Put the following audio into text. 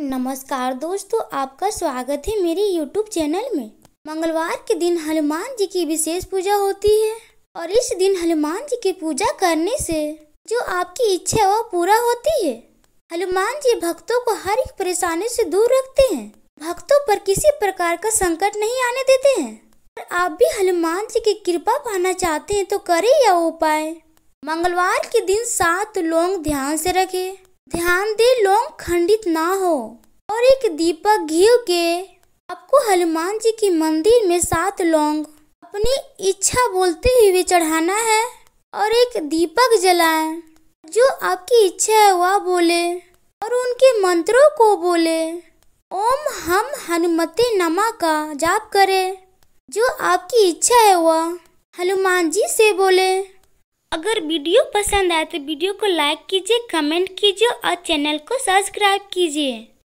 नमस्कार दोस्तों आपका स्वागत है मेरे YouTube चैनल में मंगलवार के दिन हनुमान जी की विशेष पूजा होती है और इस दिन हनुमान जी की पूजा करने से जो आपकी इच्छा वह पूरा होती है हनुमान जी भक्तों को हर एक परेशानी से दूर रखते हैं भक्तों पर किसी प्रकार का संकट नहीं आने देते हैं और आप भी हनुमान जी की कृपा पाना चाहते हैं तो करें यह उपाय मंगलवार के दिन सात लोग ध्यान से रखें ध्यान दे लौंग खंडित ना हो और एक दीपक घी के आपको हनुमान जी की मंदिर में सात लौंग अपनी इच्छा बोलते हुए चढ़ाना है और एक दीपक जलाएं जो आपकी इच्छा है वह बोले और उनके मंत्रों को बोले ओम हम हनुमते नमा का जाप करें जो आपकी इच्छा है वह हनुमान जी से बोले अगर वीडियो पसंद आए तो वीडियो को लाइक कीजिए कमेंट कीजिए और चैनल को सब्सक्राइब कीजिए